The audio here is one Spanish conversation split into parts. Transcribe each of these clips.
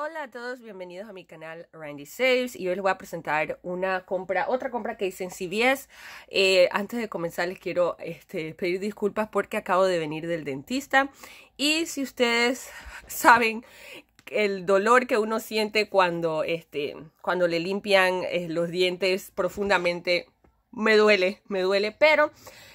Hola a todos, bienvenidos a mi canal Randy Saves y hoy les voy a presentar una compra, otra compra que hice en CVS. Eh, antes de comenzar les quiero este, pedir disculpas porque acabo de venir del dentista y si ustedes saben el dolor que uno siente cuando, este, cuando le limpian eh, los dientes profundamente me duele, me duele, pero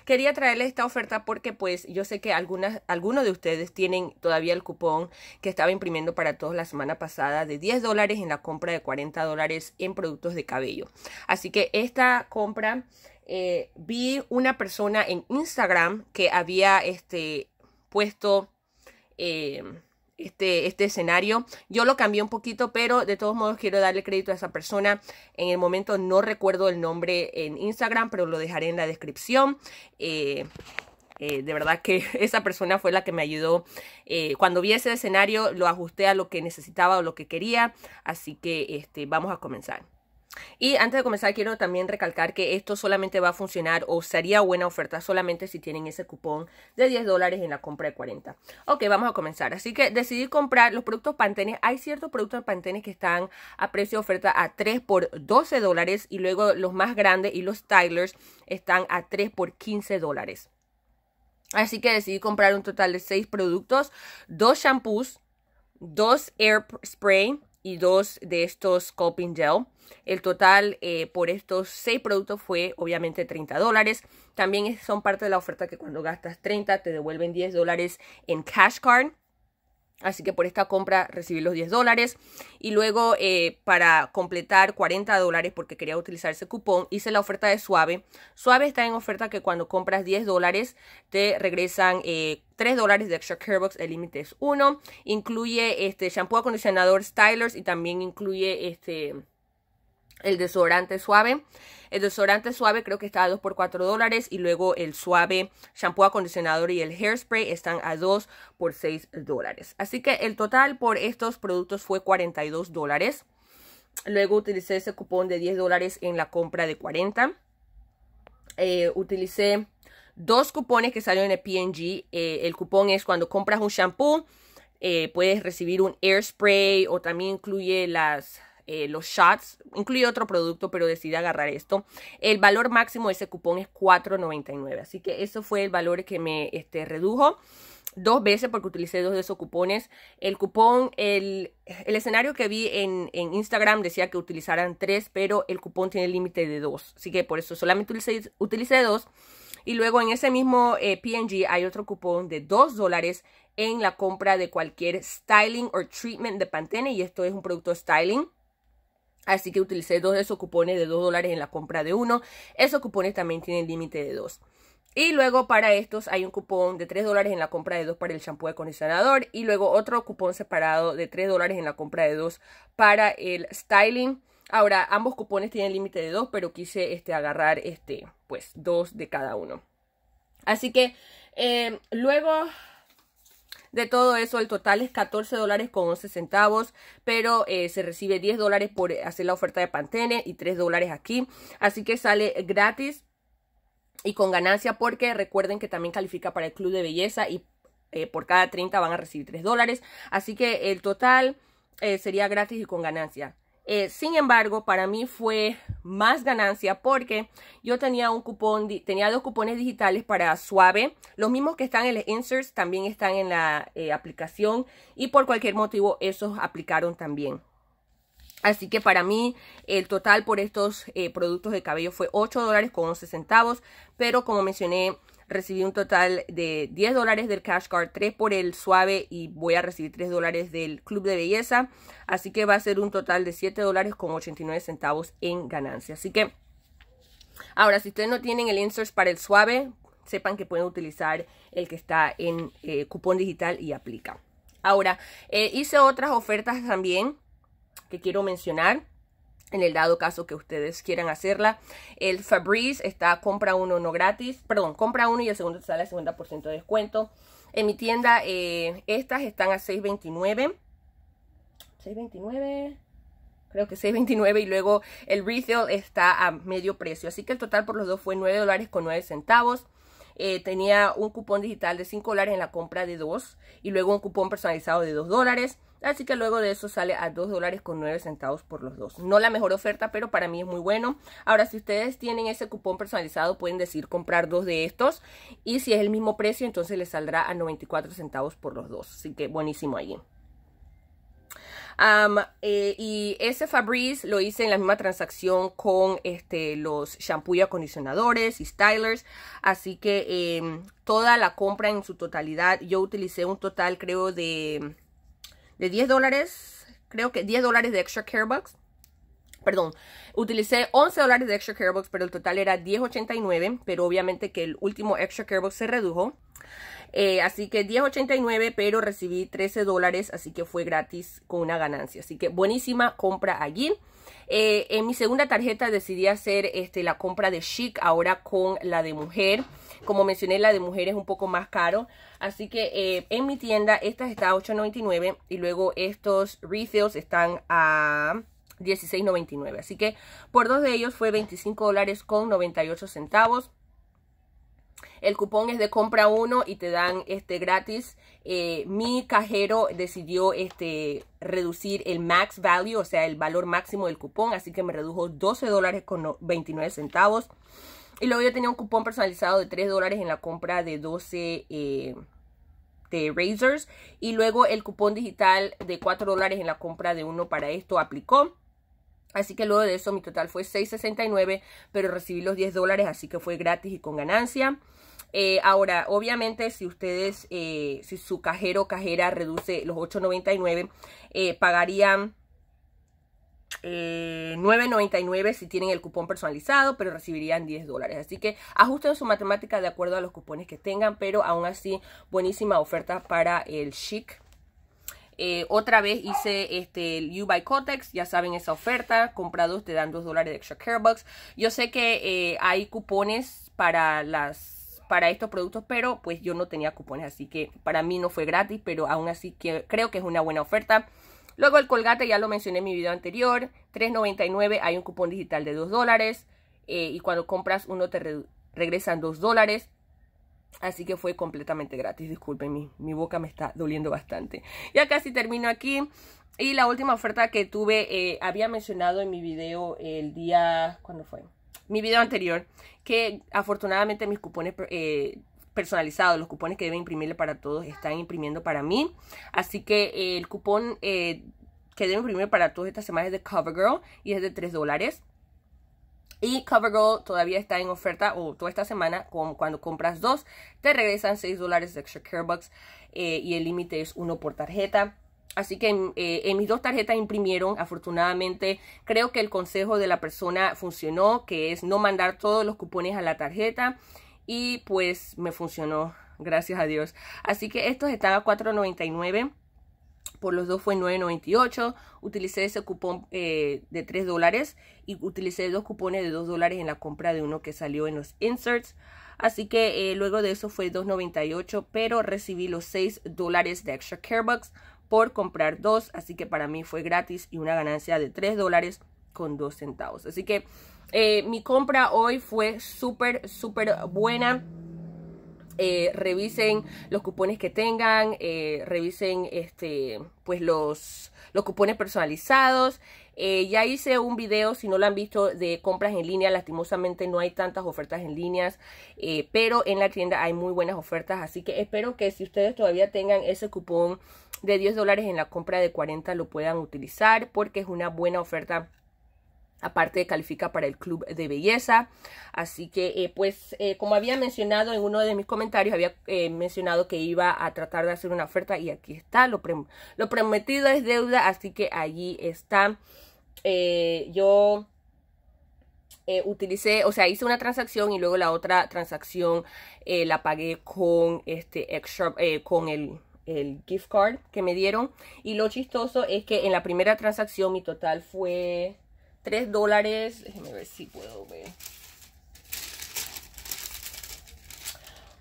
quería traerles esta oferta porque pues yo sé que algunas, algunos de ustedes tienen todavía el cupón que estaba imprimiendo para todos la semana pasada de 10 dólares en la compra de 40 dólares en productos de cabello. Así que esta compra eh, vi una persona en Instagram que había este, puesto... Eh, este, este escenario. Yo lo cambié un poquito, pero de todos modos quiero darle crédito a esa persona. En el momento no recuerdo el nombre en Instagram, pero lo dejaré en la descripción. Eh, eh, de verdad que esa persona fue la que me ayudó. Eh, cuando vi ese escenario lo ajusté a lo que necesitaba o lo que quería. Así que este, vamos a comenzar. Y antes de comenzar, quiero también recalcar que esto solamente va a funcionar o sería buena oferta solamente si tienen ese cupón de 10 dólares en la compra de 40. Ok, vamos a comenzar. Así que decidí comprar los productos Pantene. Hay ciertos productos pantenes Pantene que están a precio de oferta a 3 por 12 dólares y luego los más grandes y los Tylers están a 3 por 15 dólares. Así que decidí comprar un total de 6 productos, dos shampoos, dos air spray y dos de estos coping gel. El total eh, por estos seis productos fue obviamente 30 dólares. También son parte de la oferta que cuando gastas 30 te devuelven 10 dólares en cash card. Así que por esta compra recibí los 10 dólares. Y luego eh, para completar 40 dólares, porque quería utilizar ese cupón, hice la oferta de Suave. Suave está en oferta que cuando compras 10 dólares te regresan 3 eh, dólares de extra Care box El límite es 1. Incluye este shampoo, acondicionador, stylers y también incluye este el desodorante suave. El desodorante suave creo que está a 2 por 4 dólares y luego el suave shampoo acondicionador y el hairspray están a 2 por 6 dólares. Así que el total por estos productos fue 42 dólares. Luego utilicé ese cupón de 10 dólares en la compra de 40. Eh, utilicé dos cupones que salieron en el PNG. Eh, el cupón es cuando compras un shampoo, eh, puedes recibir un hairspray o también incluye las eh, los shots, incluye otro producto, pero decidí agarrar esto. El valor máximo de ese cupón es $4.99, así que eso fue el valor que me este, redujo dos veces porque utilicé dos de esos cupones. El cupón, el, escenario que vi en, Instagram decía que utilizaran tres, pero el cupón tiene límite de dos. Así que por eso solamente utilicé, utilicé dos. Y luego en ese mismo eh, P&G PNG hay otro cupón de dos dólares en la compra de cualquier styling o treatment de Pantene. Y esto es un producto styling. Así que utilicé dos de esos cupones de 2 dólares en la compra de uno. Esos cupones también tienen límite de 2. Y luego para estos hay un cupón de 3 dólares en la compra de dos para el shampoo de acondicionador. Y luego otro cupón separado de 3 dólares en la compra de 2 para el styling. Ahora, ambos cupones tienen límite de 2, pero quise este, agarrar este, pues, dos de cada uno. Así que eh, luego de todo eso, el total es 14 dólares con 11 centavos, pero eh, se recibe 10 dólares por eh, hacer la oferta de Pantene y 3 dólares aquí. Así que sale gratis y con ganancia porque recuerden que también califica para el club de belleza y eh, por cada 30 van a recibir 3 dólares. Así que el total sería gratis y con ganancia. Eh, sin embargo, para mí fue más ganancia porque yo tenía un cupón, tenía dos cupones digitales para Suave. Los mismos que están en los inserts también están en la eh, aplicación y por cualquier motivo esos aplicaron también. Así que para mí el total por estos eh, productos de cabello fue 8 dólares con centavos, pero como mencioné, recibí un total de 10 dólares del Cash Card, 3 por el suave y voy a recibir 3 dólares del Club de Belleza. Así que va a ser un total de 7 dólares con 89 centavos en ganancia. Así que, ahora, si ustedes no tienen el insert para el suave, sepan que pueden utilizar el que está en eh, cupón digital y aplica. Ahora, eh, hice otras ofertas también que quiero mencionar en el dado caso que ustedes quieran hacerla. El Fabrice está compra uno, no gratis. Perdón, compra uno y el segundo te sale por 50% de descuento. En mi tienda eh, estas están a $6.29. $6.29 creo que 6.29 y luego el retail está a medio precio. Así que el total por los dos fue 9 dólares con 9 centavos. Eh, tenía un cupón digital de 5 dólares en la compra de 2 y luego un cupón personalizado de 2 dólares. Así que luego de eso sale a 2 dólares con 9 centavos por los dos. No la mejor oferta, pero para mí es muy bueno. Ahora, si ustedes tienen ese cupón personalizado, pueden decir comprar dos de estos. Y si es el mismo precio, entonces les saldrá a 94 centavos por los dos. Así que buenísimo allí. Eh, y ese Fabrice lo hice en la misma transacción con este, los shampoo y acondicionadores y stylers. Así que em, toda la compra en su totalidad, yo utilicé un total creo de de 10 dólares, creo que 10 dólares de extra Care box Perdón, utilicé 11 dólares de extra Care box pero el total era 10.89, pero obviamente que el último extra Care box se redujo. Eh, así que 10.89, pero recibí 13 dólares, así que fue gratis con una ganancia. Así que buenísima compra allí. Eh, en mi segunda tarjeta decidí hacer este, la compra de Chic, ahora con la de mujer. Como mencioné, la de mujer es un poco más caro. Así que eh, en mi tienda, estas está a $8.99 y luego estos refills están a... $16.99, así que por dos de ellos fue $25.98. con centavos. El cupón es de compra uno y te dan este gratis. Eh, mi cajero decidió este, reducir el max value, o sea, el valor máximo del cupón. Así que me redujo 12 dólares con 29 centavos. Y luego yo tenía un cupón personalizado de 3 dólares en la compra de 12 eh, de Razors. Y luego el cupón digital de 4 dólares en la compra de uno para esto aplicó. Así que luego de eso mi total fue 6.69, pero recibí los 10 dólares, así que fue gratis y con ganancia. Eh, ahora, obviamente, si ustedes, eh, si su cajero o cajera reduce los 8.99, pagarían... 9.99 si tienen el cupón personalizado, pero recibirían 10 dólares. Así que ajusten su matemática de acuerdo a los cupones que tengan, pero aún así buenísima oferta para el chic eh, otra vez hice este, el You by Cotex, ya saben esa oferta, comprados te dan 2 dólares de extra care Box. Yo sé que eh, hay cupones para las para estos productos, pero pues yo no tenía cupones, así que para mí no fue gratis, pero aún así creo que es una buena oferta. Luego el colgate, ya lo mencioné en mi video anterior, $3.99 hay un cupón digital de 2 dólares eh, y cuando compras uno te regresan 2 dólares. Así que fue completamente gratis, disculpen, mi, boca me está doliendo bastante. Ya casi termino aquí. Y la última oferta que tuve, eh, había mencionado en mi video el día, ¿cuándo fue? Mi video anterior, que afortunadamente mis cupones eh, personalizados, los cupones que deben imprimirle para todos, están imprimiendo para mí. Así que eh, el cupón que deben imprimir para todos esta semana es de CoverGirl y es de 3 dólares. Y CoverGirl todavía está en oferta o toda esta semana, con, cuando compras dos, te regresan 6 dólares de extra care bucks eh, y el límite es uno por tarjeta. Así que eh, en mis dos tarjetas imprimieron, afortunadamente. Creo que el consejo de la persona funcionó, que es no mandar todos los cupones a la tarjeta. Y pues me funcionó, gracias a Dios. Así que estos están a $4.99 por los dos fue 9.98. Utilicé ese cupón eh, de 3 dólares y utilicé dos cupones de 2 dólares en la compra de uno que salió en los inserts. Así que eh, luego de eso fue 2.98, pero recibí los 6 dólares de extra care bucks por comprar dos. Así que para mí fue gratis y una ganancia de 3 dólares con 2 centavos. Así que eh, mi compra hoy fue súper, súper buena. Eh, revisen los cupones que tengan, eh, revisen este, pues los, los cupones personalizados. Eh, ya hice un video, si no lo han visto, de compras en línea. Lastimosamente no hay tantas ofertas en líneas, pero en la tienda hay muy buenas ofertas. Así que espero que si ustedes todavía tengan ese cupón de 10 dólares en la compra de 40 lo puedan utilizar porque es una buena oferta Aparte califica para el club de belleza. Así que eh, pues eh, como había mencionado en uno de mis comentarios, había eh, mencionado que iba a tratar de hacer una oferta y aquí está. Lo, lo prometido es deuda, así que allí está. yo utilicé, o sea, hice una transacción y luego la otra transacción la pagué con este extra, con el el gift card que me dieron y lo chistoso es que en la primera transacción mi total fue 3 dólares. Déjenme ver si puedo ver.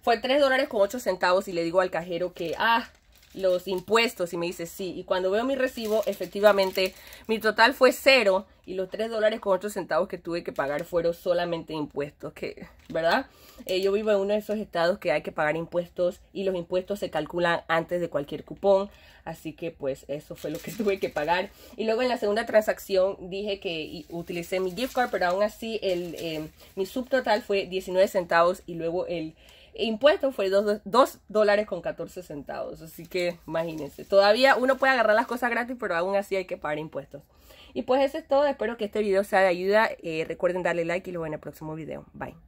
Fue 3 dólares con 8 centavos y le digo al cajero que, ah, los impuestos y me dice sí. Y cuando veo mi recibo, efectivamente, mi total fue cero y los 3 dólares con 8 centavos que tuve que pagar fueron solamente impuestos, que, ¿verdad? Eh, yo vivo en uno de esos estados que hay que pagar impuestos y los impuestos se calculan antes de cualquier cupón, así que pues eso fue lo que tuve que pagar. Y luego en la segunda transacción dije que utilicé mi gift card, pero aún así el, eh, mi subtotal fue 19 centavos y luego el impuestos fue 2, dólares con 14 centavos. Así que imagínense, todavía uno puede agarrar las cosas gratis, pero aún así hay que pagar impuestos. Y pues eso es todo, espero que este video sea de ayuda. Eh, recuerden darle like y lo veo en el próximo video. Bye.